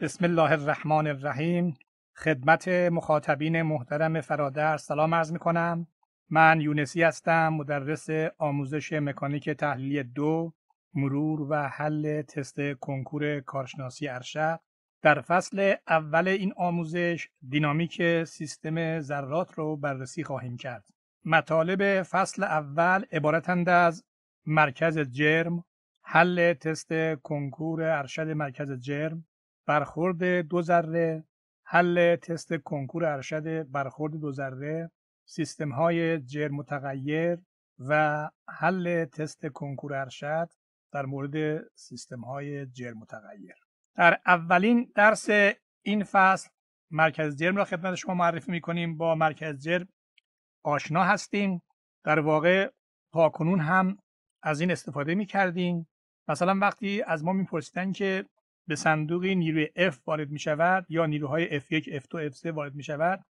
بسم الله الرحمن الرحیم خدمت مخاطبین محترم فرادر سلام عرض می کنم من یونسی هستم مدرس آموزش مکانیک تحلیلی دو مرور و حل تست کنکور کارشناسی ارشد در فصل اول این آموزش دینامیک سیستم ذرات رو بررسی خواهیم کرد مطالب فصل اول عبارتند از مرکز جرم حل تست کنکور ارشد مرکز جرم برخورد دو ذره حل تست کنکور ارشد برخورد دو ذره سیستم های جر متغیر و حل تست کنکور ارشد در مورد سیستم های جر متغیر در اولین درس این فصل مرکز جرم را خدمت شما معرفی می کنیم با مرکز جرم آشنا هستیم در واقع تا کنون هم از این استفاده می کردیم مثلا وقتی از ما پرسیدن که به صندوق نیروی F وارد می شود یا نیروهای F1, F2, F3 وارد می شود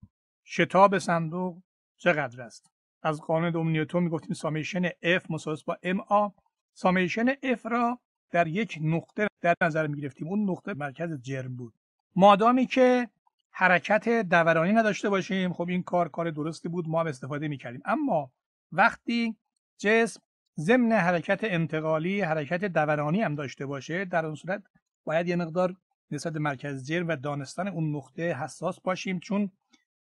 شتاب صندوق چقدر است از قانون نیوتون می گفتیم سامیشن F مساوی با MA سامیشن F را در یک نقطه در نظر می گرفتیم اون نقطه مرکز جرم بود مادامی که حرکت دورانی نداشته باشیم خب این کار کار درستی بود ما هم استفاده می کردیم اما وقتی جسم ضمن حرکت انتقالی حرکت دورانی هم داشته باشه در اون صورت باید یه مقدار نسبت مرکز جرم و دانستن اون نقطه حساس باشیم چون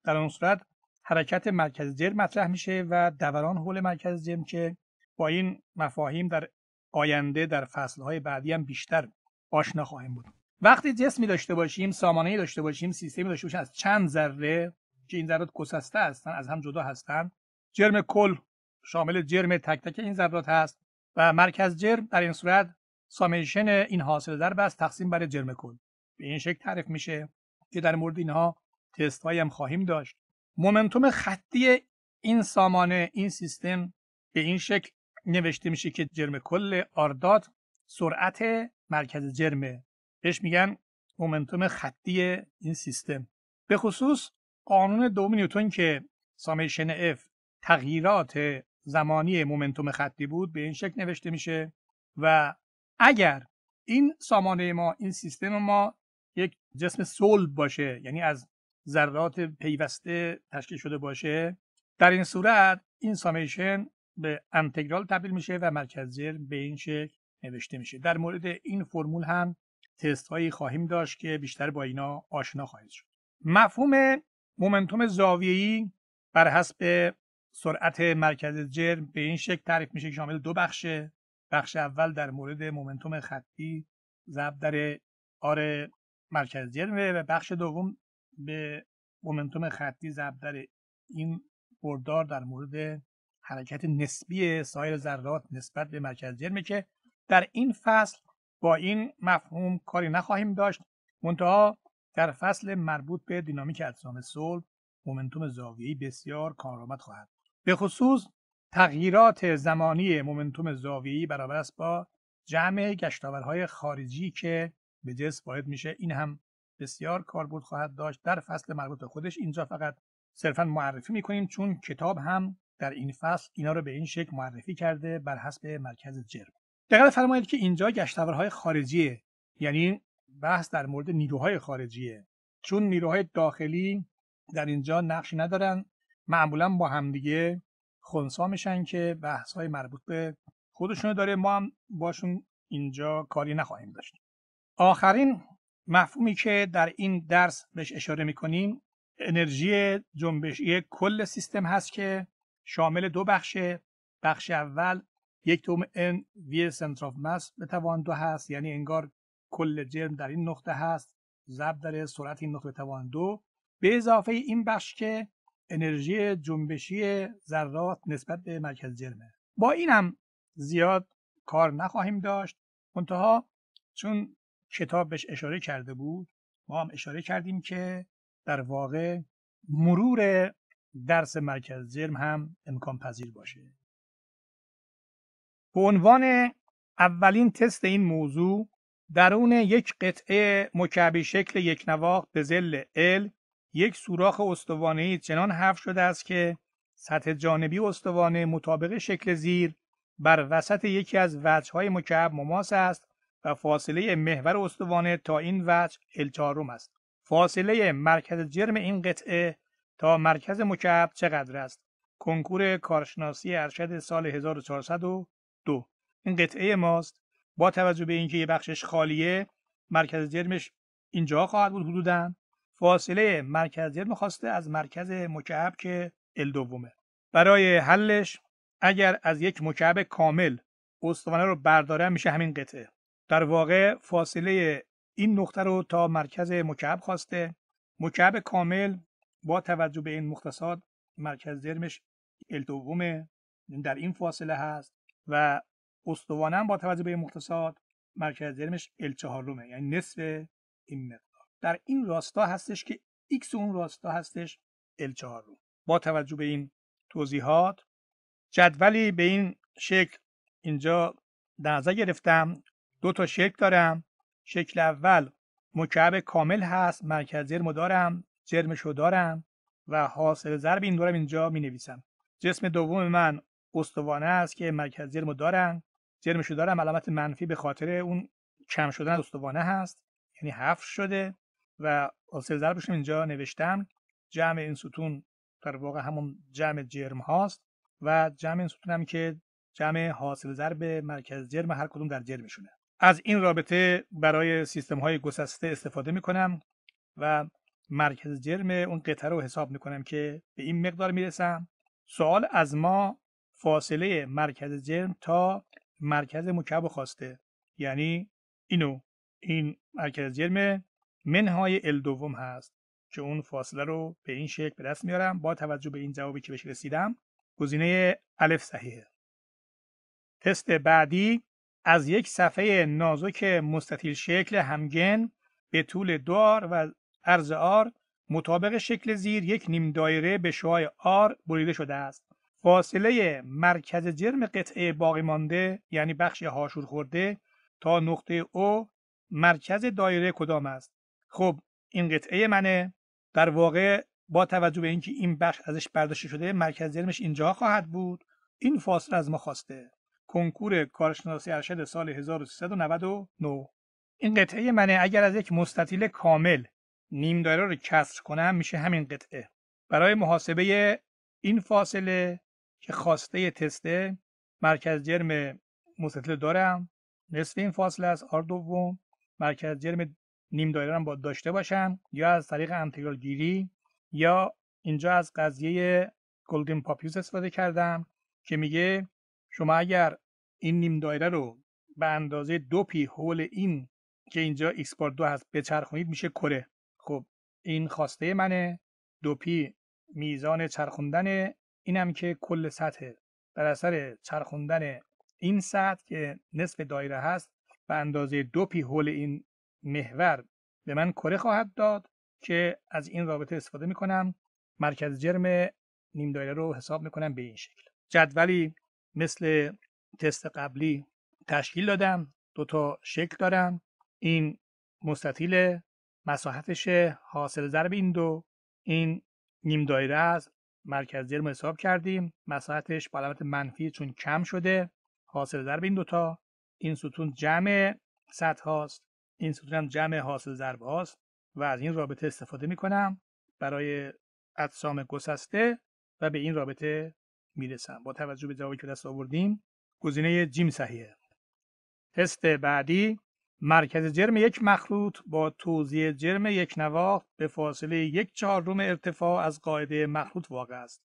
در اون صورت حرکت مرکز جرم مطرح میشه و دوران حول مرکز جرم که با این مفاهیم در آینده در فصلهای بعدی هم بیشتر آشنا خواهیم بود وقتی جسمی داشته باشیم سامانه داشته باشیم سیستمی داشته باشیم از چند ذره که این ذرات گسسته هستن از هم جدا هستن جرم کل شامل جرم تک تک این ذرات هست و مرکز جرم در این صورت سامیشن این حاصل در بس تقسیم بر جرم کل به این شکل تعریف میشه که در مورد اینها تست هایی هم خواهیم داشت مومنتوم خطی این سامانه این سیستم به این شکل نوشته میشه که جرم کل آرداد سرعت مرکز جرمه بهش میگن مومنتوم خطی این سیستم به خصوص قانون دوم نیوتون که سامیشن F تغییرات زمانی مومنتوم خطی بود به این شکل نوشته میشه و اگر این سامانه ما این سیستم ما یک جسم صلب باشه یعنی از ذرات پیوسته تشکیل شده باشه در این صورت این سامیشن به انتگرال تبدیل میشه و مرکز جرم به این شکل نوشته میشه در مورد این فرمول هم تست هایی خواهیم داشت که بیشتر با اینا آشنا خواهید شد مفهوم مومنتوم زاویه‌ای بر حسب سرعت مرکز جرم به این شکل تعریف میشه که شامل دو بخشه بخش اول در مورد مومنتوم خطی ضبط در مرکز جرمه و بخش دوم به مومنتوم خطی ضبط در این بردار در مورد حرکت نسبی سایر ذرات نسبت به مرکز جرمه که در این فصل با این مفهوم کاری نخواهیم داشت منتها در فصل مربوط به دینامیک اجسام صلب مومنتوم زاویه‌ای بسیار کارآمد خواهد به خصوص تغییرات زمانی مومنتوم زاویه‌ای برابر است با جمع گشتاورهای خارجی که به جس وارد میشه این هم بسیار کاربرد خواهد داشت در فصل مربوط به خودش اینجا فقط صرفا معرفی میکنیم چون کتاب هم در این فصل اینا رو به این شکل معرفی کرده بر حسب مرکز جرم دقت فرمایید که اینجا گشتاورهای خارجیه یعنی بحث در مورد نیروهای خارجیه چون نیروهای داخلی در اینجا نقشی ندارن معمولا با همدیگه خونسا میشن که بحث های مربوط به خودشون داره ما هم باشون اینجا کاری نخواهیم داشت آخرین مفهومی که در این درس بهش اشاره میکنیم انرژی جنبشی کل سیستم هست که شامل دو بخش بخش اول یک توم ان وی سنتر مس به توان دو هست یعنی انگار کل جرم در این نقطه هست ضرب در سرعت این نقطه توان دو به اضافه این بخش که انرژی جنبشی ذرات نسبت به مرکز جرمه با این هم زیاد کار نخواهیم داشت منتها چون کتاب اشاره کرده بود ما هم اشاره کردیم که در واقع مرور درس مرکز جرم هم امکان پذیر باشه به عنوان اولین تست این موضوع درون یک قطعه مکعبی شکل یک نواخت به زل ال یک سوراخ استوانه چنان حف شده است که سطح جانبی استوانه مطابق شکل زیر بر وسط یکی از های مکعب مماس است و فاصله محور استوانه تا این وجه الچاروم است. فاصله مرکز جرم این قطعه تا مرکز مکعب چقدر است؟ کنکور کارشناسی ارشد سال 1402 این قطعه ماست با توجه به اینکه یه بخشش خالیه مرکز جرمش اینجا خواهد بود حدوداً فاصله مرکزیت خواسته از مرکز مکعب که ال دومه برای حلش اگر از یک مکعب کامل استوانه رو برداره میشه همین قطعه در واقع فاصله این نقطه رو تا مرکز مکعب خواسته مکعب کامل با توجه به این مختصات مرکز درمش ال دومه در این فاصله هست و استوانه با توجه به این مختصات مرکز درمش ال چهارمه یعنی نصف این مقدار در این راستا هستش که x اون راستا هستش L4 رو با توجه به این توضیحات جدولی به این شکل اینجا در نظر گرفتم دو تا شکل دارم شکل اول مکعب کامل هست مرکز جرم دارم جرمشو دارم و حاصل ضرب این دورم اینجا می نویسم جسم دوم من استوانه است که مرکز جرم دارم جرمشو دارم علامت منفی به خاطر اون کم شدن استوانه هست یعنی هفت شده و حاصل ضربش اینجا نوشتم جمع این ستون در واقع همون جمع جرم هاست و جمع این ستون هم که جمع حاصل ضرب مرکز جرم هر کدوم در جرمشونه از این رابطه برای سیستم های گسسته استفاده میکنم و مرکز جرم اون قطعه رو حساب میکنم که به این مقدار میرسم سوال از ما فاصله مرکز جرم تا مرکز مکعب خواسته یعنی اینو این مرکز جرم منهای ال دوم هست که اون فاصله رو به این شکل به دست میارم با توجه به این جوابی که بهش رسیدم گزینه الف صحیحه تست بعدی از یک صفحه نازک مستطیل شکل همگن به طول دار و عرض آر مطابق شکل زیر یک نیم دایره به شعاع آر بریده شده است. فاصله مرکز جرم قطعه باقی مانده یعنی بخش هاشور خورده تا نقطه او مرکز دایره کدام است؟ خب این قطعه منه در واقع با توجه به اینکه این بخش ازش برداشته شده مرکز جرمش اینجا خواهد بود این فاصله از ما خواسته کنکور کارشناسی ارشد سال 1399 این قطعه منه اگر از یک مستطیل کامل نیم دایره رو کسر کنم میشه همین قطعه برای محاسبه این فاصله که خواسته تسته مرکز جرم مستطیل دارم نصف این فاصله از آر دوم مرکز جرم نیم دایره هم باید داشته باشن یا از طریق انتگرال گیری یا اینجا از قضیه گلدن پاپیوس استفاده کردم که میگه شما اگر این نیم دایره رو به اندازه دو پی هول این که اینجا x بار دو هست بچرخونید میشه کره خب این خواسته منه دو پی میزان چرخوندن اینم که کل سطح در اثر چرخوندن این سطح که نصف دایره هست به اندازه دو پی هول این محور به من کره خواهد داد که از این رابطه استفاده میکنم مرکز جرم نیم دایره رو حساب میکنم به این شکل جدولی مثل تست قبلی تشکیل دادم دو تا شکل دارم این مستطیل مساحتش حاصل ضرب این دو این نیم دایره از مرکز جرم حساب کردیم مساحتش با علامت منفی چون کم شده حاصل ضرب این دوتا این ستون جمع سطح هاست این سطح جمع حاصل ضربه هاست و از این رابطه استفاده کنم برای اجسام گسسته و به این رابطه رسم با توجه به جوابی که دست آوردیم گزینه جیم صحیحه تست بعدی مرکز جرم یک مخروط با توزیع جرم یک نواخت به فاصله یک چهارم ارتفاع از قاعده مخلوط واقع است.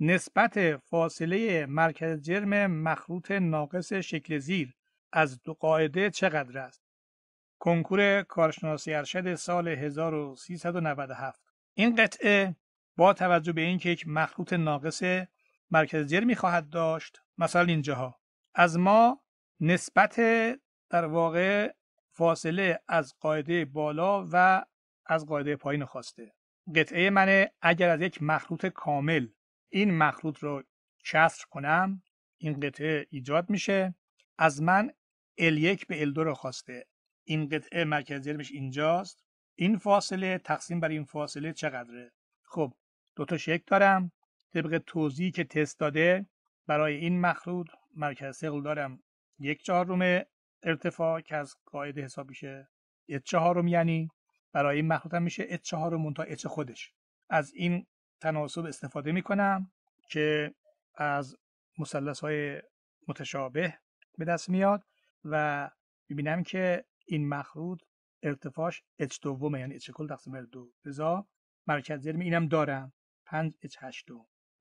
نسبت فاصله مرکز جرم مخروط ناقص شکل زیر از دو قاعده چقدر است؟ کنکور کارشناسی ارشد سال 1397 این قطعه با توجه به اینکه یک مخلوط ناقص مرکز می خواهد داشت مثلا اینجاها از ما نسبت در واقع فاصله از قاعده بالا و از قاعده پایین خواسته قطعه من اگر از یک مخلوط کامل این مخلوط رو کسر کنم این قطعه ایجاد میشه از من ال 1 به ال 2 رو خواسته این قطعه مرکز جرمش اینجاست این فاصله تقسیم بر این فاصله چقدره خب تا شکل دارم طبق توضیحی که تست داده برای این مخروط مرکز ثقل دارم یک چهارم ارتفاع که از قاعده حساب میشه ات چهارم یعنی برای این مخروط هم میشه ات چهارم تا ات خودش از این تناسب استفاده میکنم که از مثلث های متشابه به دست میاد و میبینم که این مخروط ارتفاعش h دومه یعنی h کل تقسیم بر دو رضا مرکز جرم اینم دارم 5 h 8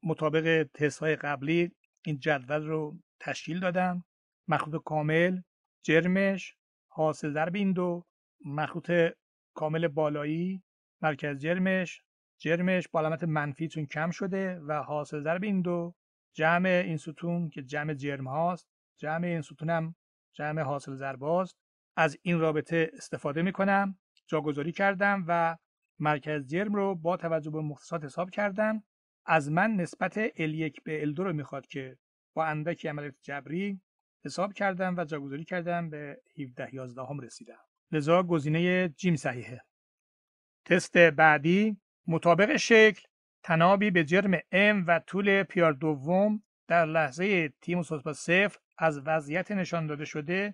مطابق تست قبلی این جدول رو تشکیل دادم مخروط کامل جرمش حاصل ضرب این دو مخروط کامل بالایی مرکز جرمش جرمش با علامت منفی چون کم شده و حاصل ضرب این دو جمع این ستون که جمع جرم هاست جمع این ستون هم جمع حاصل ضرب هاست از این رابطه استفاده می کنم جاگذاری کردم و مرکز جرم رو با توجه به مختصات حساب کردم از من نسبت L1 به L2 رو میخواد که با اندکی عملیات جبری حساب کردم و جاگذاری کردم به 17 11 هم رسیدم لذا گزینه جیم صحیحه تست بعدی مطابق شکل تنابی به جرم M و طول پیار دوم در لحظه تیم سوسپا از وضعیت نشان داده شده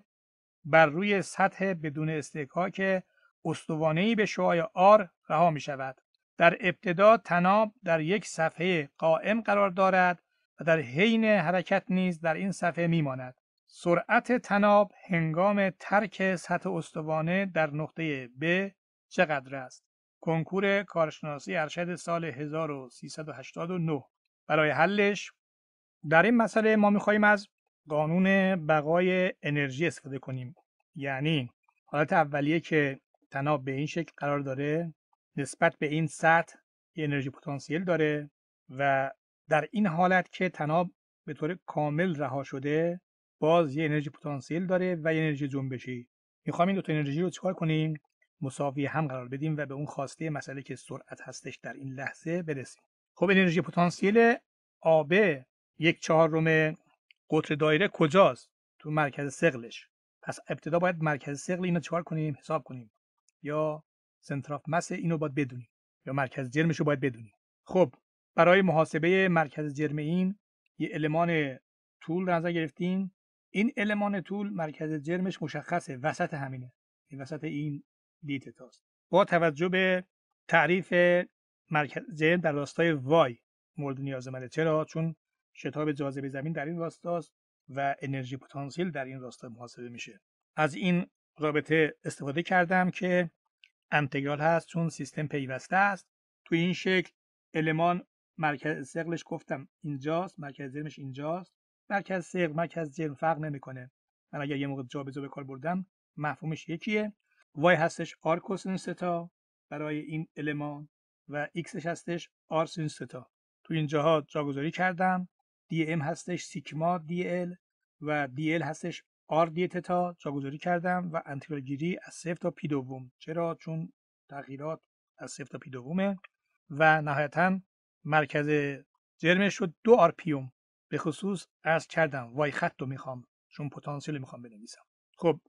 بر روی سطح بدون استحکاک استوانهای به شعاع آر رها می شود. در ابتدا تناب در یک صفحه قائم قرار دارد و در حین حرکت نیز در این صفحه می ماند. سرعت تناب هنگام ترک سطح استوانه در نقطه B چقدر است؟ کنکور کارشناسی ارشد سال 1389 برای حلش در این مسئله ما میخواهیم از قانون بقای انرژی استفاده کنیم یعنی حالت اولیه که تناب به این شکل قرار داره نسبت به این سطح انرژی پتانسیل داره و در این حالت که تناب به طور کامل رها شده باز یه انرژی پتانسیل داره و یه انرژی جنبشی میخوام این دو تا انرژی رو چیکار کنیم مساوی هم قرار بدیم و به اون خواسته مسئله که سرعت هستش در این لحظه برسیم خب انرژی پتانسیل آب یک چهارم قطر دایره کجاست تو مرکز سقلش پس ابتدا باید مرکز سقل اینو چکار کنیم حساب کنیم یا سنتراف مس اینو باید بدونیم یا مرکز جرمش رو باید بدونیم خب برای محاسبه مرکز جرم این یه المان طول نظر گرفتیم این المان طول مرکز جرمش مشخصه وسط همینه این وسط این دیت تاست با توجه به تعریف مرکز جرم در راستای وای مورد نیاز چرا چون شتاب جاذبه زمین در این راستاست و انرژی پتانسیل در این راستا محاسبه میشه از این رابطه استفاده کردم که انتگرال هست چون سیستم پیوسته است تو این شکل المان مرکز سقلش گفتم اینجاست مرکز جرمش اینجاست مرکز سقل مرکز جرم فرق نمیکنه من اگر یه موقع جابجا به کار بردم مفهومش یکیه وای هستش آر کوسینوس برای این المان و ایکسش هستش آر سین تو اینجاها جاگذاری کردم DM هستش دی DL و DL هستش R دی تتا جاگذاری کردم و گیری از صفر تا پی دوم چرا چون تغییرات از صفر تا پی دومه و نهایتا مرکز جرمش شد دو پیوم، به خصوص از کردم وای خط رو میخوام چون پتانسیل میخوام بنویسم خب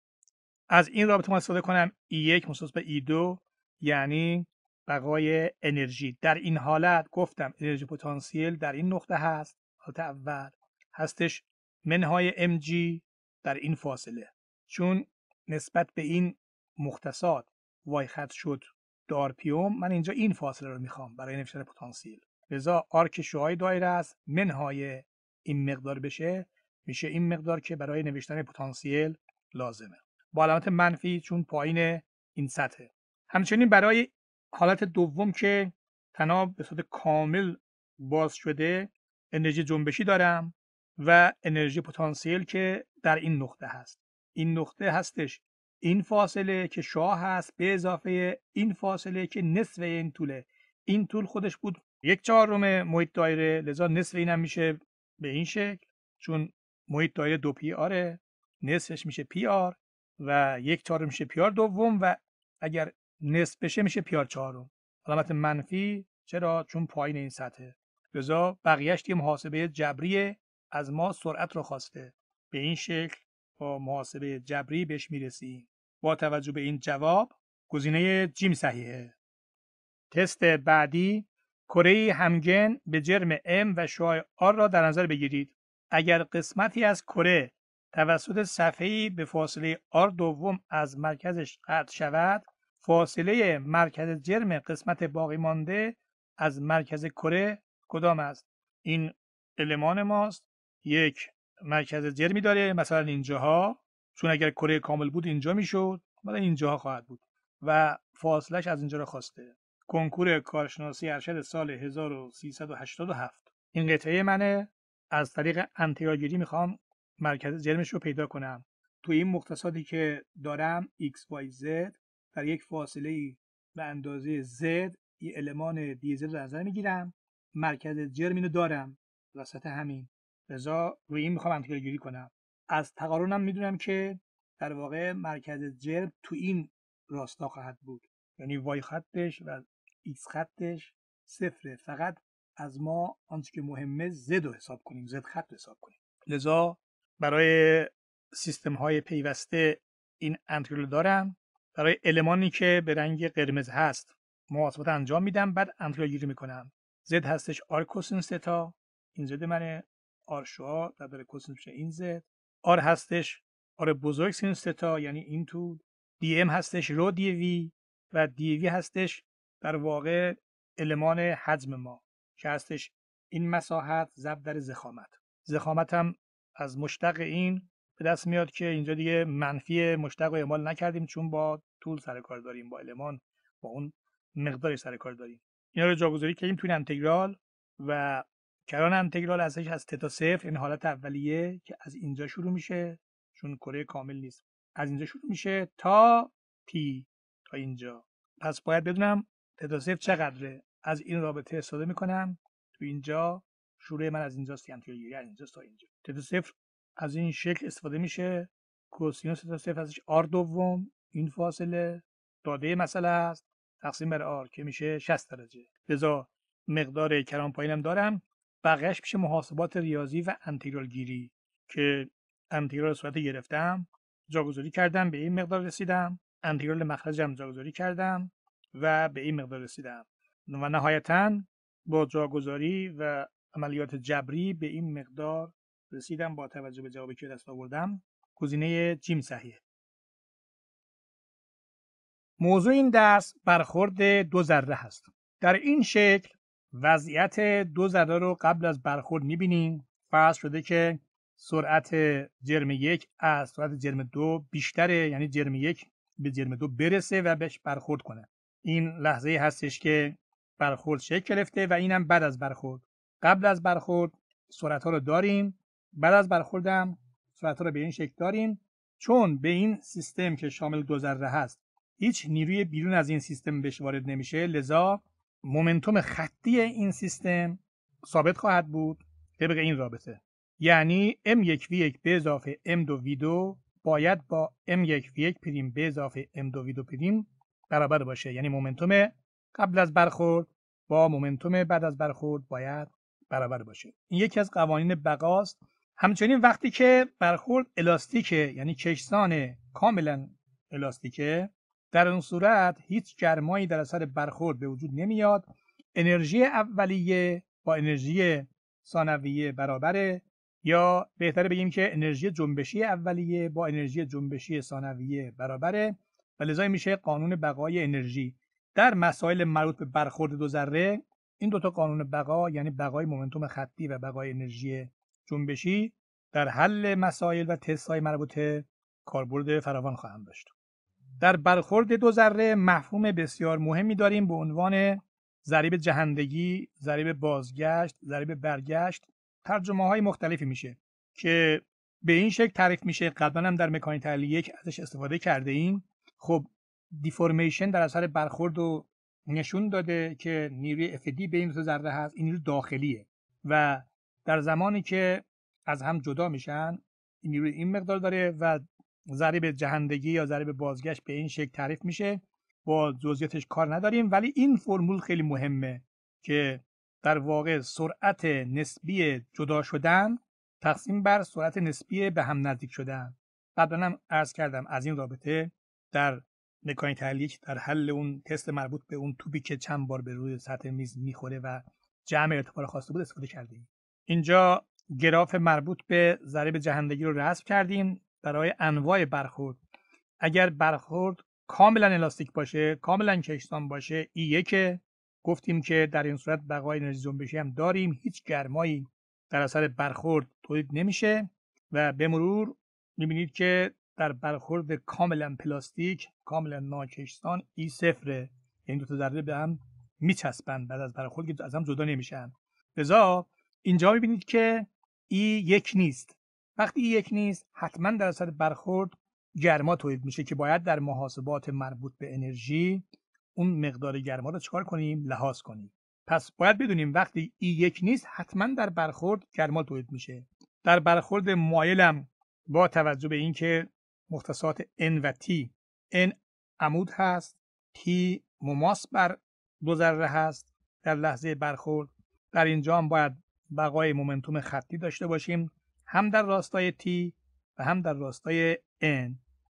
از این رابطه من استفاده کنم ای یک مخصوص به ای دو یعنی بقای انرژی در این حالت گفتم انرژی پتانسیل در این نقطه هست حالت اول هستش منهای ام جی در این فاصله چون نسبت به این مختصات وای خط شد دارپیوم من اینجا این فاصله رو میخوام برای نوشتن پتانسیل لذا آرک شوهای دایره است منهای این مقدار بشه میشه این مقدار که برای نوشتن پتانسیل لازمه با علامت منفی چون پایین این سطحه همچنین برای حالت دوم که تناب به صورت کامل باز شده انرژی جنبشی دارم و انرژی پتانسیل که در این نقطه هست این نقطه هستش این فاصله که شاه هست به اضافه این فاصله که نصف این طوله این طول خودش بود یک چهارم محیط دایره لذا نصف اینم میشه به این شکل چون محیط دایره دو پی آره نصفش میشه پی آر و یک چهارم میشه پی آر دوم و اگر نصف بشه میشه پی آر چهارم علامت منفی چرا چون پایین این سطحه لذا بقیهش دیگه محاسبه جبری از ما سرعت رو خواسته به این شکل با محاسبه جبری بهش میرسیم با توجه به این جواب گزینه جیم صحیحه تست بعدی کره همگن به جرم M و شعاع R را در نظر بگیرید اگر قسمتی از کره توسط صفحه‌ای به فاصله R دوم از مرکزش قطع شود فاصله مرکز جرم قسمت باقی مانده از مرکز کره کدام است این المان ماست یک مرکز جرمی داره مثلا اینجاها چون اگر کره کامل بود اینجا میشد مثلا اینجاها خواهد بود و فاصلش از اینجا را خواسته کنکور کارشناسی ارشد سال 1387 این قطعه منه از طریق انتیاگیری میخوام مرکز جرمش رو پیدا کنم تو این مختصاتی که دارم x y z در یک فاصله به اندازه z یه المان دیزل رو نظر میگیرم مرکز جرم اینو دارم وسط همین رضا روی این میخوام انتقال گیری کنم از تقارنم میدونم که در واقع مرکز جرم تو این راستا خواهد بود یعنی وای خطش و ایکس خطش صفره فقط از ما آنچه که مهمه زد رو حساب کنیم زد خط حساب کنیم لذا برای سیستم های پیوسته این انتگرال دارم برای المانی که به رنگ قرمز هست محاسبات انجام میدم بعد انتگرال گیری میکنم زد هستش آر کوسین تتا این زد منه آر شوا، در داره این زد آر هستش آر بزرگ سین تتا یعنی این طول دی ام هستش رو دی وی و دی وی هستش در واقع المان حجم ما که هستش این مساحت ضرب در زخامت زخامت هم از مشتق این به دست میاد که اینجا دیگه منفی مشتق رو اعمال نکردیم چون با طول سر کار داریم با المان با اون مقداری سر کار داریم اینا رو جاگذاری کردیم توی انتگرال و کران انتگرال ازش از تتا صفر این یعنی حالت اولیه که از اینجا شروع میشه چون کره کامل نیست از اینجا شروع میشه تا پی تا اینجا پس باید بدونم تتا صفر چقدره از این رابطه استفاده میکنم تو اینجا شروع من از اینجاست انتگرال یعنی اینجا از اینجاست تا اینجا تتا صفر از این شکل استفاده میشه کوسینوس تتا صفر ازش آر دوم این فاصله داده مسئله است تقسیم بر آر که میشه 60 درجه لذا مقدار کران پایینم دارم بقیهش میشه محاسبات ریاضی و انتگرال گیری که انتگرال صورت گرفتم جاگذاری کردم به این مقدار رسیدم انتگرال هم جاگذاری کردم و به این مقدار رسیدم و نهایتا با جاگذاری و عملیات جبری به این مقدار رسیدم با توجه به جوابی که دست آوردم گزینه جیم صحیحه موضوع این درس برخورد دو ذره هست در این شکل وضعیت دو ذره رو قبل از برخورد میبینیم فرض شده که سرعت جرم یک از سرعت جرم دو بیشتره یعنی جرم یک به جرم دو برسه و بهش برخورد کنه این لحظه هستش که برخورد شکل گرفته و اینم بعد از برخورد قبل از برخورد سرعت ها رو داریم بعد از برخوردم سرعت ها رو به این شکل داریم چون به این سیستم که شامل دو ذره هست هیچ نیروی بیرون از این سیستم بهش وارد نمیشه لذا مومنتوم خطی این سیستم ثابت خواهد بود طبق این رابطه یعنی m1v1 به اضافه m2 v2 باید با m1v1 پریم به اضافه m2 v2 پریم برابر باشه یعنی مومنتوم قبل از برخورد با مومنتوم بعد از برخورد باید برابر باشه این یکی از قوانین بقاست همچنین وقتی که برخورد الاستیکه یعنی کشسان کاملا الاستیکه در اون صورت هیچ گرمایی در اثر برخورد به وجود نمیاد انرژی اولیه با انرژی ثانویه برابره یا بهتره بگیم که انرژی جنبشی اولیه با انرژی جنبشی ثانویه برابره و لذا میشه قانون بقای انرژی در مسائل مربوط به برخورد دو ذره این دوتا قانون بقا یعنی بقای مومنتوم خطی و بقای انرژی جنبشی در حل مسائل و تست های مربوطه کاربرد فراوان خواهند داشت در برخورد دو ذره مفهوم بسیار مهمی داریم به عنوان ضریب جهندگی، ضریب بازگشت، ضریب برگشت، ترجمه های مختلفی میشه که به این شکل تعریف میشه قبلا هم در مکانیک یک ازش استفاده کرده ایم خب دیفورمیشن در اثر برخورد و نشون داده که نیروی افدی به این دو ذره هست این نیرو داخلیه و در زمانی که از هم جدا میشن این نیروی این مقدار داره و ضریب جهندگی یا ضریب بازگشت به این شکل تعریف میشه با جزئیاتش کار نداریم ولی این فرمول خیلی مهمه که در واقع سرعت نسبی جدا شدن تقسیم بر سرعت نسبی به هم نزدیک شدن قبلا هم عرض کردم از این رابطه در مکانیک تحلیل در حل اون تست مربوط به اون توپی که چند بار به روی سطح میز میخوره و جمع ارتفاع خواسته بود استفاده کردیم اینجا گراف مربوط به ضریب جهندگی رو رسم کردیم برای انواع برخورد اگر برخورد کاملا الاستیک باشه کاملا کشتان باشه ای که گفتیم که در این صورت بقای انرژی جنبشی هم داریم هیچ گرمایی در اثر برخورد تولید نمیشه و به مرور میبینید که در برخورد کاملا پلاستیک کاملا ناکشتان ای صفره یعنی دو تا ذره به هم میچسبند بعد از برخورد که از هم جدا نمیشن لذا اینجا میبینید که ای یک نیست وقتی یک نیست حتما اثر برخورد گرما تولید میشه که باید در محاسبات مربوط به انرژی اون مقدار گرما رو چکار کنیم لحاظ کنیم پس باید بدونیم وقتی ای یک نیست حتما در برخورد گرما تولید میشه در برخورد مایلم با توجه به اینکه مختصات N و T N عمود هست T مماس بر دو ذره هست در لحظه برخورد در اینجا هم باید بقای مومنتوم خطی داشته باشیم هم در راستای T و هم در راستای N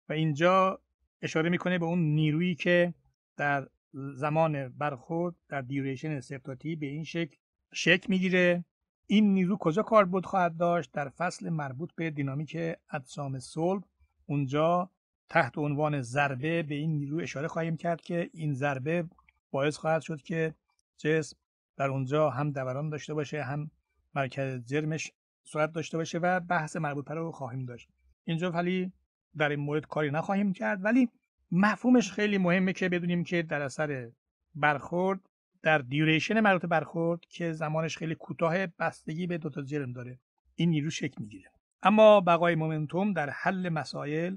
و اینجا اشاره میکنه به اون نیرویی که در زمان برخورد در دیوریشن سپتاتی به این شکل شکل میگیره این نیرو کجا کاربرد خواهد داشت در فصل مربوط به دینامیک اجسام صلب اونجا تحت عنوان ضربه به این نیرو اشاره خواهیم کرد که این ضربه باعث خواهد شد که جسم در اونجا هم دوران داشته باشه هم مرکز جرمش صورت داشته باشه و بحث مربوط رو خواهیم داشت اینجا ولی در این مورد کاری نخواهیم کرد ولی مفهومش خیلی مهمه که بدونیم که در اثر برخورد در دیوریشن مربوط برخورد که زمانش خیلی کوتاه بستگی به دوتا جرم داره این نیرو شکل میگیره اما بقای مومنتوم در حل مسائل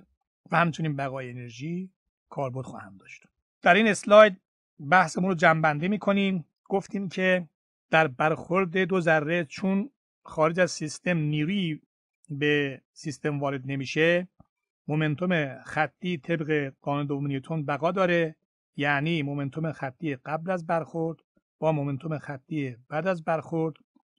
و همچنین بقای انرژی کاربرد خواهم داشت در این اسلاید بحثمون رو جنبنده میکنیم گفتیم که در برخورد دو ذره چون خارج از سیستم نیروی به سیستم وارد نمیشه مومنتوم خطی طبق قانون دوم نیوتون بقا داره یعنی مومنتوم خطی قبل از برخورد با مومنتوم خطی بعد از برخورد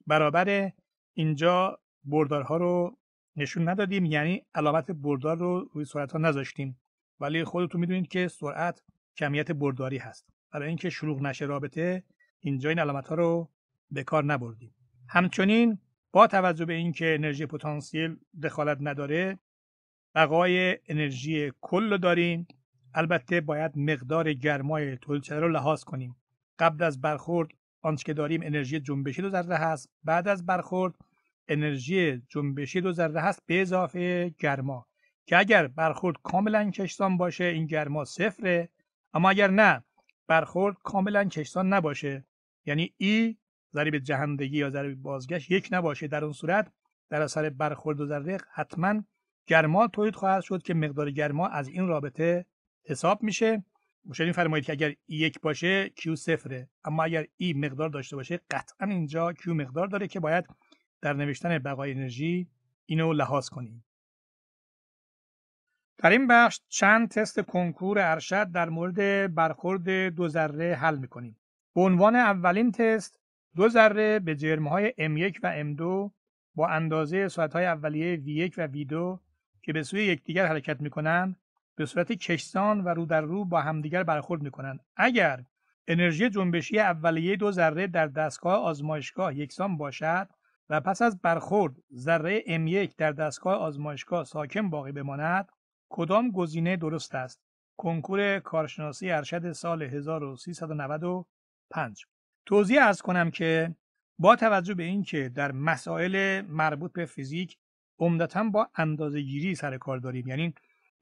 برابر اینجا بردارها رو نشون ندادیم یعنی علامت بردار رو روی سرعت ها نذاشتیم ولی خودتون میدونید که سرعت کمیت برداری هست برای اینکه شلوغ نشه رابطه اینجا این علامت ها رو به کار نبردیم همچنین با توجه به اینکه انرژی پتانسیل دخالت نداره بقای انرژی کل رو داریم البته باید مقدار گرمای تولید رو لحاظ کنیم قبل از برخورد آنچه که داریم انرژی جنبشی دو ذره هست بعد از برخورد انرژی جنبشی دو ذره هست به اضافه گرما که اگر برخورد کاملا کشتان باشه این گرما صفره اما اگر نه برخورد کاملا کشتان نباشه یعنی ای ضریب جهندگی یا ضریب بازگشت یک نباشه در اون صورت در اثر برخورد و ذره حتما گرما تولید خواهد شد که مقدار گرما از این رابطه حساب میشه این فرمایید که اگر ای یک باشه کیو صفره اما اگر ای مقدار داشته باشه قطعا اینجا کیو مقدار داره که باید در نوشتن بقای انرژی اینو لحاظ کنیم در این بخش چند تست کنکور ارشد در مورد برخورد دو ذره حل میکنیم به عنوان اولین تست دو ذره به جرمهای M1 و M2 با اندازه های اولیه V1 و V2 که به سوی یکدیگر حرکت می کنند به صورت کشسان و رو در رو با همدیگر برخورد می کنند. اگر انرژی جنبشی اولیه دو ذره در دستگاه آزمایشگاه یکسان باشد و پس از برخورد ذره M1 در دستگاه آزمایشگاه ساکن باقی بماند کدام گزینه درست است کنکور کارشناسی ارشد سال 1395 توضیح ارز کنم که با توجه به اینکه در مسائل مربوط به فیزیک عمدتا با اندازه گیری سر کار داریم یعنی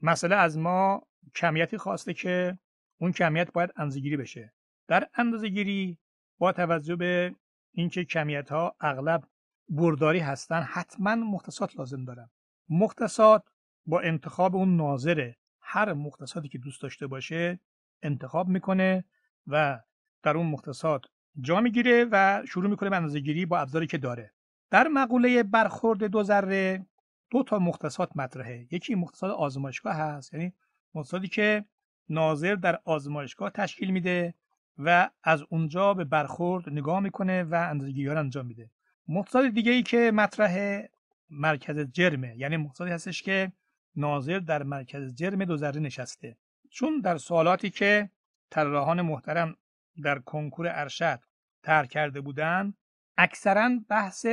مسئله از ما کمیتی خواسته که اون کمیت باید اندازه گیری بشه در اندازه گیری با توجه به اینکه کمیت ها اغلب برداری هستن حتما مختصات لازم دارم مختصات با انتخاب اون ناظره هر مختصاتی که دوست داشته باشه انتخاب میکنه و در اون مختصات جا میگیره و شروع میکنه به اندازه با ابزاری که داره در مقوله برخورد دو ذره دو تا مختصات مطرحه یکی مختصات آزمایشگاه هست یعنی مختصاتی که ناظر در آزمایشگاه تشکیل میده و از اونجا به برخورد نگاه میکنه و اندازه‌گیری رو انجام میده مختصات دیگه ای که مطرح مرکز جرمه یعنی مختصاتی هستش که ناظر در مرکز جرم دو ذره نشسته چون در سوالاتی که طراحان محترم در کنکور ارشد تر کرده بودن اکثرا بحث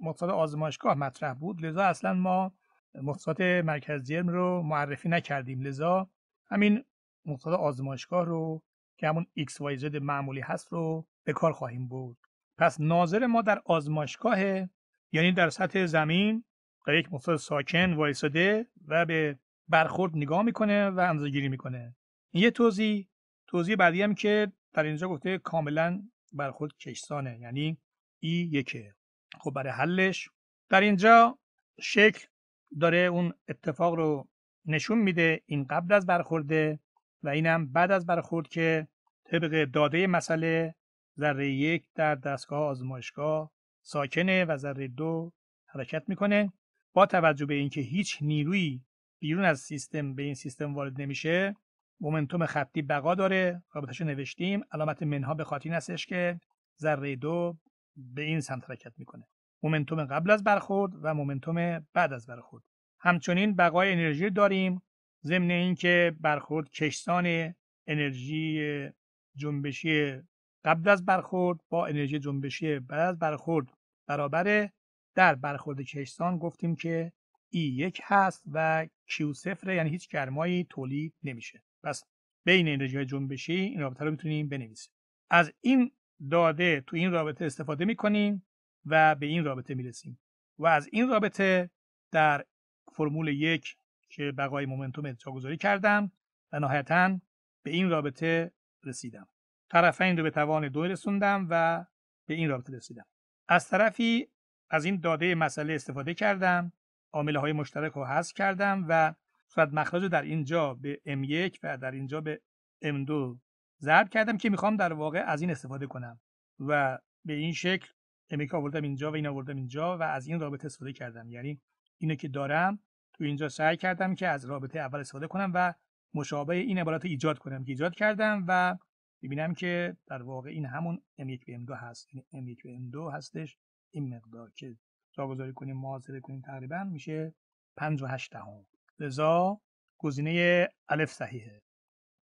مقصد آزمایشگاه مطرح بود لذا اصلا ما مقصد مرکز جرم رو معرفی نکردیم لذا همین مقصد آزمایشگاه رو که همون ایکس معمولی هست رو به کار خواهیم بود پس ناظر ما در آزمایشگاه یعنی در سطح زمین در یک مقصد ساکن وایساده و به برخورد نگاه میکنه و اندازه‌گیری میکنه این یه توضیح توضیح بعدی هم که در اینجا گفته کاملا برخورد کشسانه یعنی ای یکه خب برای حلش در اینجا شکل داره اون اتفاق رو نشون میده این قبل از برخورده و اینم بعد از برخورد که طبق داده مسئله ذره یک در دستگاه آزمایشگاه ساکنه و ذره دو حرکت میکنه با توجه به اینکه هیچ نیروی بیرون از سیستم به این سیستم وارد نمیشه مومنتوم خطی بقا داره رابطش نوشتیم علامت منها به خاطر این که ذره دو به این سمت حرکت میکنه مومنتوم قبل از برخورد و مومنتوم بعد از برخورد همچنین بقای انرژی داریم ضمن اینکه برخورد کشسان انرژی جنبشی قبل از برخورد با انرژی جنبشی بعد از برخورد برابره در برخورد کشسان گفتیم که ای یک هست و کیو صفر. یعنی هیچ گرمایی تولید نمیشه پس بین این رژیهای جنبشی این رابطه رو میتونیم بنویسیم از این داده تو این رابطه استفاده میکنیم و به این رابطه میرسیم و از این رابطه در فرمول یک که بقای مومنتوم جاگذاری کردم و نهایتا به این رابطه رسیدم طرفین رو به توان دو رسوندم و به این رابطه رسیدم از طرفی از این داده مسئله استفاده کردم عامل های مشترک رو حذف کردم و صورت مخرج در اینجا به M1 و در اینجا به M2 ضرب کردم که میخوام در واقع از این استفاده کنم و به این شکل M1 آوردم اینجا و این آوردم اینجا و از این رابطه استفاده کردم یعنی اینو که دارم تو اینجا سعی کردم که از رابطه اول استفاده کنم و مشابه این عبارت ایجاد کنم که ایجاد کردم و ببینم که در واقع این همون M1 به M2 هست یعنی این M1 به M2 هستش این مقدار که جاگذاری کنیم محاصره کنیم تقریبا میشه 5 و 8 دهم لذا گزینه الف صحیحه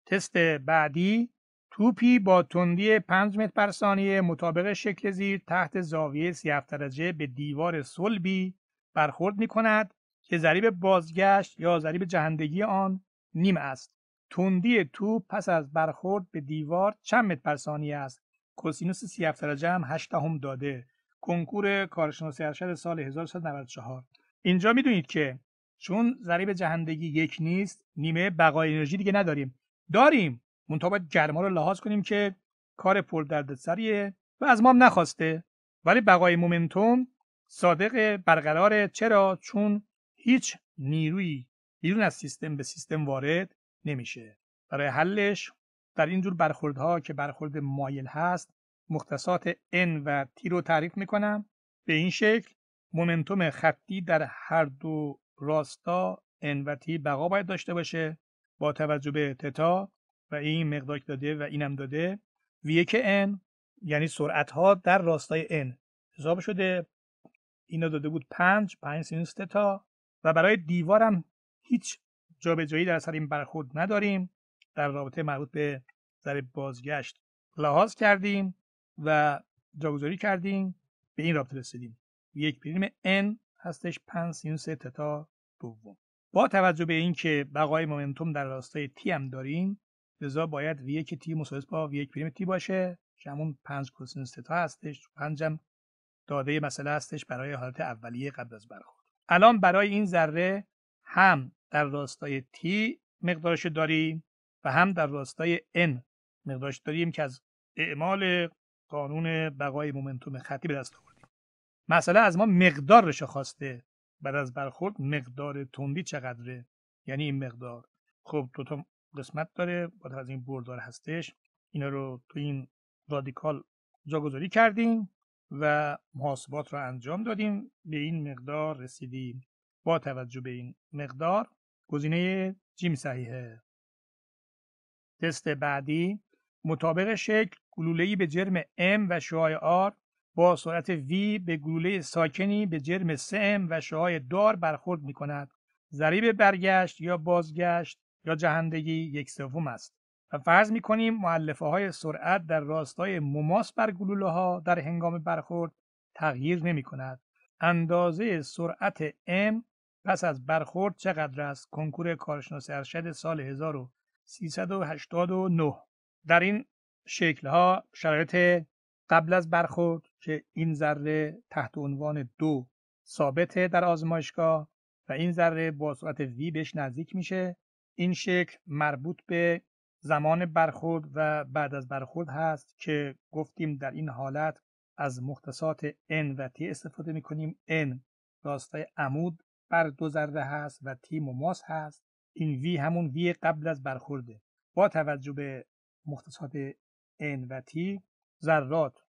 تست بعدی توپی با تندی 5 متر بر ثانیه مطابق شکل زیر تحت زاویه 37 درجه به دیوار صلبی برخورد می کند که ضریب بازگشت یا ضریب جهندگی آن نیم است. تندی توپ پس از برخورد به دیوار چند متر بر ثانیه است. کوسینوس 37 درجه هم 8 هم داده. کنکور کارشناسی ارشد سال 1194. اینجا میدونید که چون ضریب جهندگی یک نیست نیمه بقای انرژی دیگه نداریم داریم منتها باید گرما رو لحاظ کنیم که کار پر سریه و از ما هم نخواسته ولی بقای مومنتوم صادق برقراره چرا چون هیچ نیروی بیرون از سیستم به سیستم وارد نمیشه برای حلش در این جور برخوردها که برخورد مایل هست مختصات N و T رو تعریف میکنم به این شکل مومنتوم خطی در هر دو راستا تی بقا باید داشته باشه با توجه به تتا و این مقدار داده و اینم داده v n یعنی سرعت ها در راستای n حساب شده اینا داده بود 5 5 سینوس تتا و برای دیوارم هیچ جابجایی در اثر این برخورد نداریم در رابطه مربوط به ذره بازگشت لحاظ کردیم و جاگذاری کردیم به این رابطه رسیدیم یک پریم n هستش سینوس تتا دوم با توجه به اینکه بقای مومنتوم در راستای تی هم داریم لذا باید وی که تی مساوی با وی یک پریم تی باشه که همون 5 کوسینوس تتا هستش 5 هم داده مسئله هستش برای حالت اولیه قبل از برخورد الان برای این ذره هم در راستای تی مقدارش داریم و هم در راستای ان مقدارش داریم که از اعمال قانون بقای مومنتوم خطی به دست مسئله از ما مقدارش خواسته بعد از برخورد مقدار تندی چقدره یعنی این مقدار خب دو قسمت داره با از این بردار هستش اینا رو تو این رادیکال جاگذاری کردیم و محاسبات رو انجام دادیم به این مقدار رسیدیم با توجه به این مقدار گزینه جیم صحیحه تست بعدی مطابق شکل گلوله‌ای به جرم M و شعاع R با سرعت V به گلوله ساکنی به جرم سم و شهای دار برخورد می کند. ضریب برگشت یا بازگشت یا جهندگی یک سوم است و فرض می کنیم معلفه های سرعت در راستای مماس بر گلوله ها در هنگام برخورد تغییر نمی کند. اندازه سرعت M پس از برخورد چقدر است کنکور کارشناس ارشد سال 1389 در این شکل ها شرایط قبل از برخورد که این ذره تحت عنوان دو ثابته در آزمایشگاه و این ذره با سرعت وی بهش نزدیک میشه این شکل مربوط به زمان برخورد و بعد از برخورد هست که گفتیم در این حالت از مختصات n و t استفاده میکنیم n راستای عمود بر دو ذره هست و t مماس هست این v همون v قبل از برخورده با توجه به مختصات n و t ذرات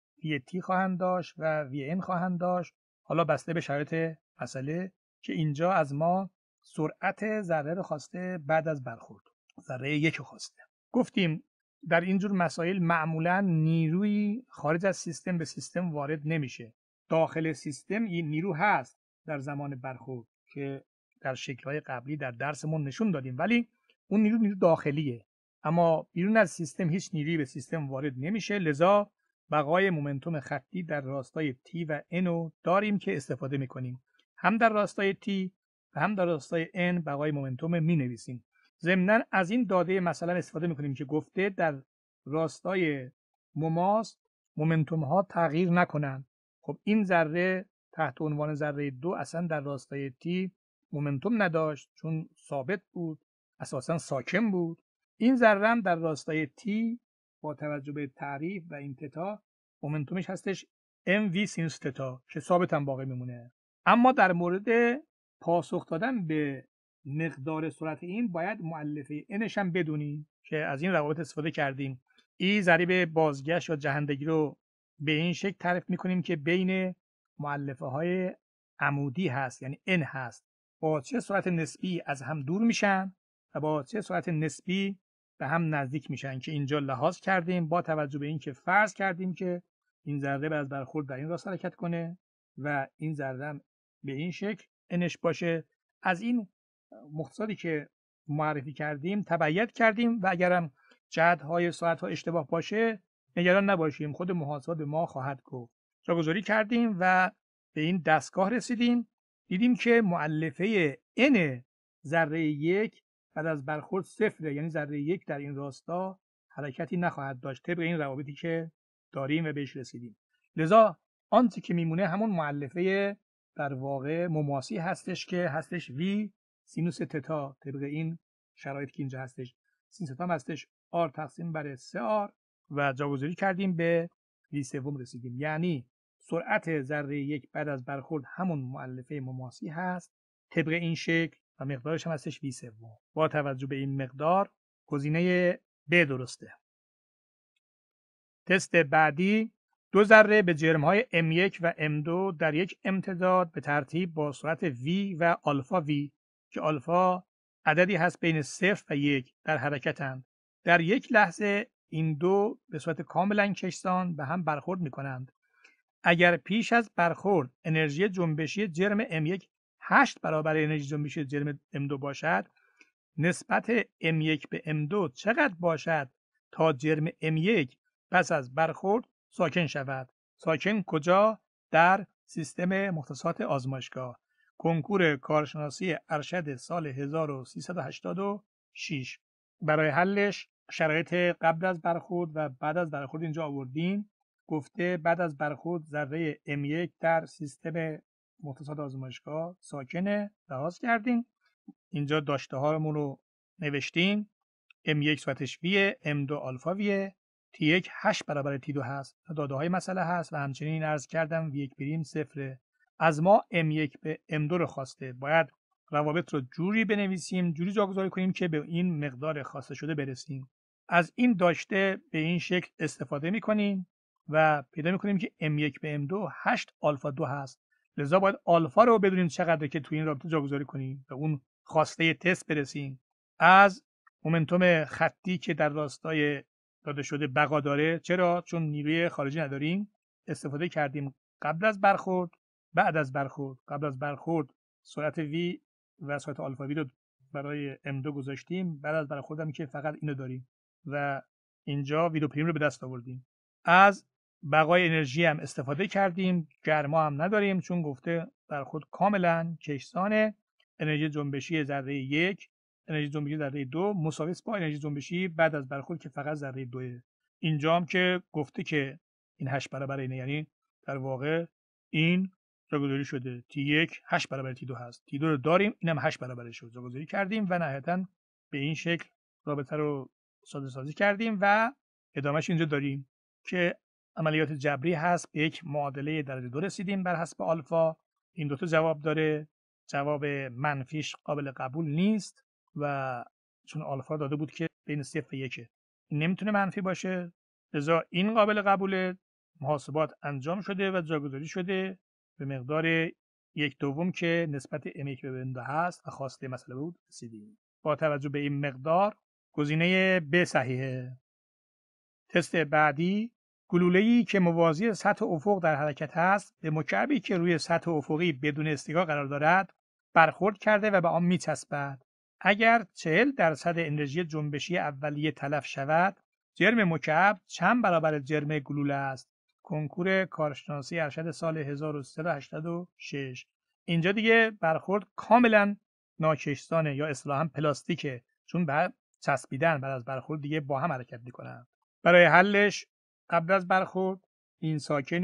تی خواهند داشت و VN خواهند داشت حالا بسته به شرایط مسئله که اینجا از ما سرعت ذره رو خواسته بعد از برخورد ذره یک رو خواسته گفتیم در اینجور مسائل معمولا نیروی خارج از سیستم به سیستم وارد نمیشه داخل سیستم این نیرو هست در زمان برخورد که در شکلهای قبلی در درسمون نشون دادیم ولی اون نیرو نیرو داخلیه اما بیرون از سیستم هیچ نیروی به سیستم وارد نمیشه لذا بقای مومنتوم خطی در راستای T و N رو داریم که استفاده میکنیم هم در راستای T و هم در راستای N بقای مومنتوم می نویسیم ضمنا از این داده مثلا استفاده میکنیم که گفته در راستای مماس مومنتوم ها تغییر نکنن خب این ذره تحت عنوان ذره دو اصلا در راستای T مومنتوم نداشت چون ثابت بود اساسا ساکن بود این ذره هم در راستای T با توجه به تعریف و این تتا مومنتومش هستش MV سینوس تتا که ثابت هم باقی میمونه اما در مورد پاسخ دادن به مقدار سرعت این باید معلفه انش هم بدونیم که از این روابط استفاده کردیم ای ضریب بازگشت یا جهندگی رو به این شکل تعریف میکنیم که بین معلفه های عمودی هست یعنی این هست با چه سرعت نسبی از هم دور میشن و با چه سرعت نسبی به هم نزدیک میشن که اینجا لحاظ کردیم با توجه به اینکه فرض کردیم که این ذره بعد از برخورد در این راست حرکت کنه و این ذره به این شکل انش باشه از این مختصری که معرفی کردیم تبعیت کردیم و اگرم جهت های ساعت ها اشتباه باشه نگران نباشیم خود محاسبات ما خواهد گفت جاگذاری کردیم و به این دستگاه رسیدیم دیدیم که معلفه ان ذره یک بعد از برخورد صفره یعنی ذره یک در این راستا حرکتی نخواهد داشت طبق این روابطی که داریم و بهش رسیدیم لذا آنچه که میمونه همون معلفه در واقع مماسی هستش که هستش وی سینوس تتا طبق این شرایط که اینجا هستش سینوس تتا هستش آر تقسیم بر سه آر و جاگذاری کردیم به وی سوم رسیدیم یعنی سرعت ذره یک بعد از برخورد همون معلفه مماسی هست طبق این شکل و مقدارش هم هستش 20 سوم با توجه به این مقدار گزینه ب درسته تست بعدی دو ذره به جرم های M1 و M2 در یک امتداد به ترتیب با سرعت V و آلفا V که آلفا عددی هست بین صفر و یک در حرکتند در یک لحظه این دو به صورت کاملا کشسان به هم برخورد می کنند. اگر پیش از برخورد انرژی جنبشی جرم M1 8 برابر انرژی جنبش میشه جرم M2 باشد نسبت M1 به M2 چقدر باشد تا جرم M1 پس از برخورد ساکن شود ساکن کجا در سیستم مختصات آزمایشگاه کنکور کارشناسی ارشد سال 1386 برای حلش شرایط قبل از برخورد و بعد از برخورد اینجا آوردیم گفته بعد از برخورد ذره M1 در سیستم مختصات آزمایشگاه ساکنه لحاظ کردیم اینجا داشته هامون رو نوشتیم M1 صورتش V M2 آلفا V T1 8 برابر T2 هست داده های مسئله هست و همچنین این عرض کردم V1 بریم صفره از ما M1 به M2 رو خواسته باید روابط رو جوری بنویسیم جوری جاگذاری کنیم که به این مقدار خواسته شده برسیم از این داشته به این شکل استفاده می کنیم و پیدا می کنیم که M1 به M2 8 آلفا 2 هست لذا باید آلفا رو بدونیم چقدر که توی این رابطه جاگذاری کنیم به اون خواسته تست برسیم از مومنتوم خطی که در راستای داده شده بقا داره چرا چون نیروی خارجی نداریم استفاده کردیم قبل از برخورد بعد از برخورد قبل از برخورد سرعت وی و سرعت آلفا وی رو برای ام 2 گذاشتیم بعد از برخورد هم که فقط اینو داریم و اینجا ویدو پریم رو به دست آوردیم از بقای انرژی هم استفاده کردیم گرما هم نداریم چون گفته در خود کاملا کشسان انرژی جنبشی ذره یک انرژی جنبشی ذره دو مساوی با انرژی جنبشی بعد از برخورد که فقط ذره اینجا انجام که گفته که این هشت برابر اینه یعنی در واقع این جاگذاری شده تی یک هشت برابر تی دو هست تی دو رو داریم اینم هشت برابر شد جاگذاری کردیم و نهایتا به این شکل رابطه رو ساده سازی کردیم و ادامهش اینجا داریم که عملیات جبری هست به یک معادله درجه دو رسیدیم بر حسب آلفا این دوتا جواب داره جواب منفیش قابل قبول نیست و چون آلفا داده بود که بین صفر و یکه نمیتونه منفی باشه لذا این قابل قبوله محاسبات انجام شده و جاگذاری شده به مقدار یک دوم که نسبت ام به بنده هست و خواسته مسئله بود رسیدیم با توجه به این مقدار گزینه ب صحیحه تست بعدی گلوله‌ای که موازی سطح افق در حرکت است به مکعبی که روی سطح افقی بدون استگاه قرار دارد برخورد کرده و به آن میچسبد اگر 40 درصد انرژی جنبشی اولیه تلف شود جرم مکعب چند برابر جرم گلوله است کنکور کارشناسی ارشد سال 1386 اینجا دیگه برخورد کاملا ناکشتانه یا اصلاحا پلاستیکه چون بعد چسبیدن بعد از برخورد دیگه با هم حرکت میکنن برای حلش قبل از برخورد این ساکن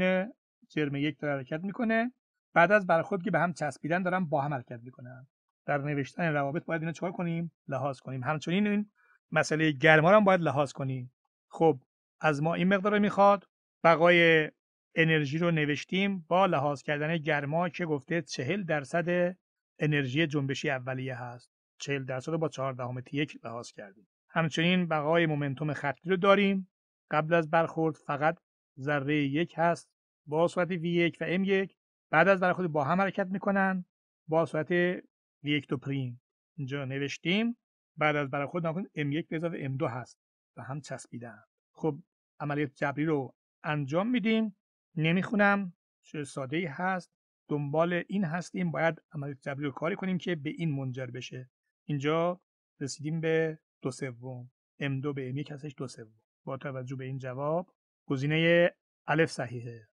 جرم یک داره حرکت میکنه بعد از برخورد که به هم چسبیدن دارن با هم حرکت میکنن در نوشتن روابط باید اینا چکار کنیم لحاظ کنیم همچنین این مسئله گرما هم باید لحاظ کنیم خب از ما این مقدار میخواد بقای انرژی رو نوشتیم با لحاظ کردن گرما که گفته چهل درصد انرژی جنبشی اولیه هست چهل درصد رو با چهاردهم دهم لحاظ کردیم همچنین بقای مومنتوم خطی رو داریم قبل از برخورد فقط ذره یک هست با صورت V1 و M1 بعد از برخورد با هم حرکت میکنن با صورت V1 تو پریم اینجا نوشتیم بعد از برخورد نکن M1 به اضافه M2 هست و هم چسبیدن خب عملیات جبری رو انجام میدیم نمیخونم چه ساده ای هست دنبال این هستیم باید عملیات جبری رو کاری کنیم که به این منجر بشه اینجا رسیدیم به دو سوم M2 به M1 هستش دو سوم با توجه به این جواب گزینه الف صحیحه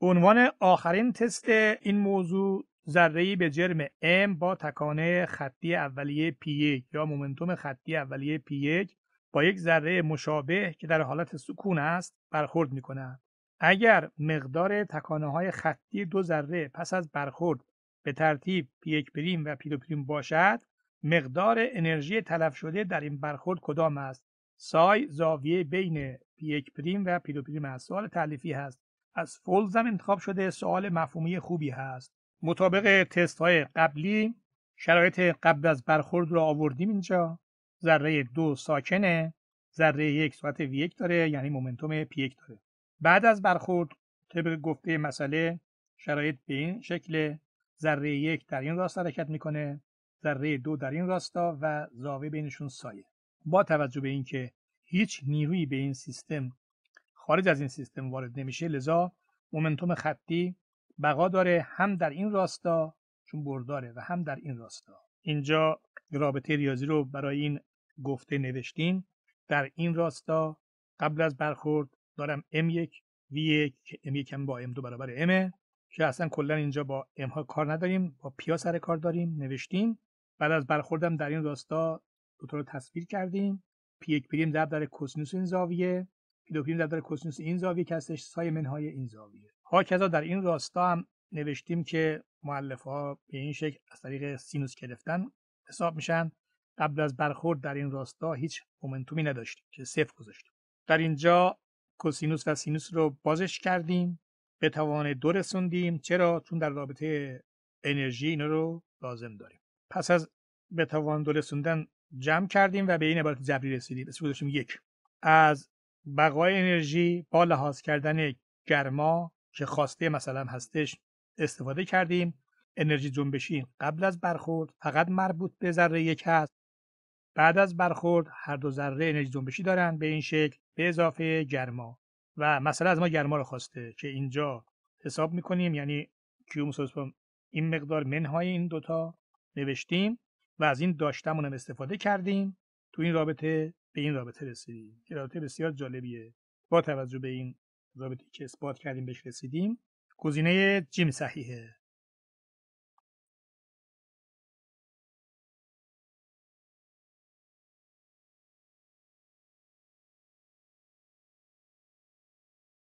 عنوان آخرین تست این موضوع ذره به جرم M با تکانه خطی اولیه P1 یا مومنتوم خطی اولیه P1 با یک ذره مشابه که در حالت سکون است برخورد می کند. اگر مقدار تکانه های خطی دو ذره پس از برخورد به ترتیب P1 پریم و P2 پریم باشد مقدار انرژی تلف شده در این برخورد کدام است سای زاویه بین پی یک پریم و پی دو پریم از سوال تعلیفی هست از فولز انتخاب شده سوال مفهومی خوبی هست مطابق تست های قبلی شرایط قبل از برخورد رو آوردیم اینجا ذره دو ساکنه ذره یک ساعت وی یک داره یعنی مومنتوم پی یک داره بعد از برخورد طبق گفته مسئله شرایط به این شکل ذره یک در این راست حرکت میکنه ذره دو در این راستا و زاویه بینشون سایه با توجه به اینکه هیچ نیرویی به این سیستم خارج از این سیستم وارد نمیشه لذا مومنتوم خطی بقا داره هم در این راستا چون برداره و هم در این راستا اینجا رابطه ریاضی رو برای این گفته نوشتیم در این راستا قبل از برخورد دارم m1 v1 که m1 هم با m2 برابر m که اصلا کلا اینجا با m ها کار نداریم با پیا سر کار داریم نوشتیم بعد از برخوردم در این راستا دوتا رو تصویر کردیم پی یک پریم ضرب در کسینوس این زاویه پی دو پریم ضرب در کسینوس این زاویه که هستش سای منهای این زاویه کذا در این راستا هم نوشتیم که معلف ها به این شکل از طریق سینوس گرفتن حساب میشن قبل از برخورد در این راستا هیچ مومنتومی نداشتیم که صفر گذاشتیم در اینجا کوسینوس و سینوس رو بازش کردیم به توان دو رسوندیم چرا چون در رابطه انرژی اینا رو لازم داریم پس از به توان دو رسوندن جمع کردیم و به این عبارت جبری رسیدیم اسم گذاشتیم یک از بقای انرژی با لحاظ کردن گرما که خواسته مثلا هستش استفاده کردیم انرژی جنبشی قبل از برخورد فقط مربوط به ذره یک هست بعد از برخورد هر دو ذره انرژی جنبشی دارن به این شکل به اضافه گرما و مثلا از ما گرما رو خواسته که اینجا حساب میکنیم یعنی کیو این مقدار منهای این دوتا نوشتیم و از این داشتمون استفاده کردیم تو این رابطه به این رابطه رسیدیم که رابطه بسیار جالبیه با توجه به این رابطه که اثبات کردیم بهش رسیدیم گزینه جیم صحیحه